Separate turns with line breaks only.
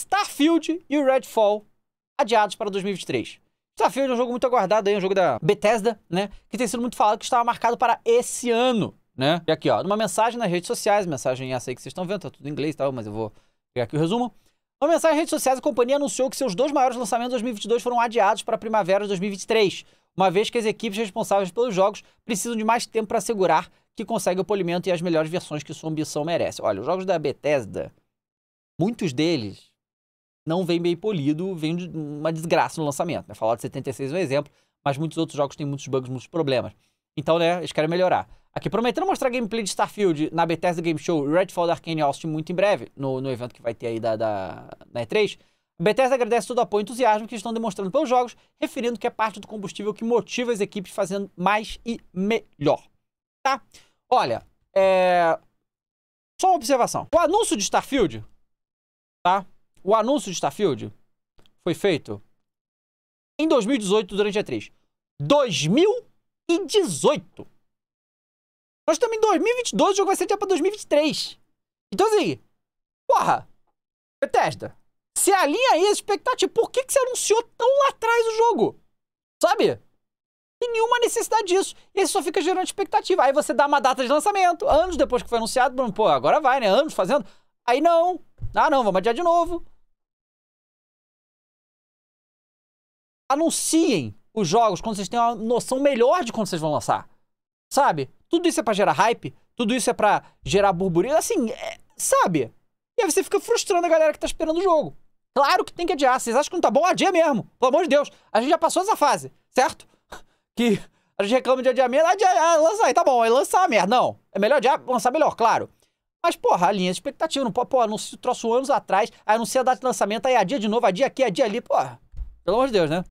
Starfield e o Redfall adiados para 2023. Starfield é um jogo muito aguardado aí, um jogo da Bethesda, né? Que tem sido muito falado que estava marcado para esse ano, né? E aqui, ó, numa mensagem nas redes sociais, mensagem essa aí que vocês estão vendo, tá tudo em inglês e tal, mas eu vou pegar aqui o resumo. Uma mensagem nas redes sociais, a companhia anunciou que seus dois maiores lançamentos de 2022 foram adiados para a primavera de 2023, uma vez que as equipes responsáveis pelos jogos precisam de mais tempo para assegurar que conseguem o polimento e as melhores versões que sua ambição merece. Olha, os jogos da Bethesda, muitos deles não vem bem polido, vem de uma desgraça no lançamento. Né? Fallout 76 é um exemplo, mas muitos outros jogos têm muitos bugs, muitos problemas. Então, né, eles querem melhorar. Aqui, prometendo mostrar gameplay de Starfield na Bethesda Game Show Redfall da Arcane Austin muito em breve, no, no evento que vai ter aí da, da, da E3, Bethesda agradece todo o apoio e entusiasmo que estão demonstrando pelos jogos, referindo que é parte do combustível que motiva as equipes fazendo mais e melhor. Tá? Olha, é... Só uma observação. O anúncio de Starfield, tá? o anúncio de Starfield foi feito em 2018 durante a 3. 2018! Nós estamos em 2022, o jogo vai ser até pra 2023. Então, assim, porra, Bethesda, você alinha aí a expectativa. Por que, que você anunciou tão lá atrás o jogo? Sabe? Tem nenhuma necessidade disso. E isso só fica gerando expectativa. Aí você dá uma data de lançamento, anos depois que foi anunciado, pô, agora vai, né? Anos fazendo. Aí não. Ah, não, vamos adiar de novo. anunciem os jogos quando vocês têm uma noção melhor de quando vocês vão lançar. Sabe? Tudo isso é para gerar hype, tudo isso é para gerar burburinho, assim, é, sabe? E aí você fica frustrando a galera que tá esperando o jogo. Claro que tem que adiar. Vocês acham que não tá bom? Adia mesmo. Pelo amor de Deus. A gente já passou essa fase, certo? Que a gente reclama de adiamento, ah, adia, ah, lança aí, tá bom, aí lançar a merda. Não, é melhor adiar, lançar melhor, claro. Mas, porra, a linha de expectativa, não pode, pô, anuncia o troço anos atrás, aí anuncia a data de lançamento, aí adia de novo, adia aqui, adia ali, porra. Pelo amor de Deus, né?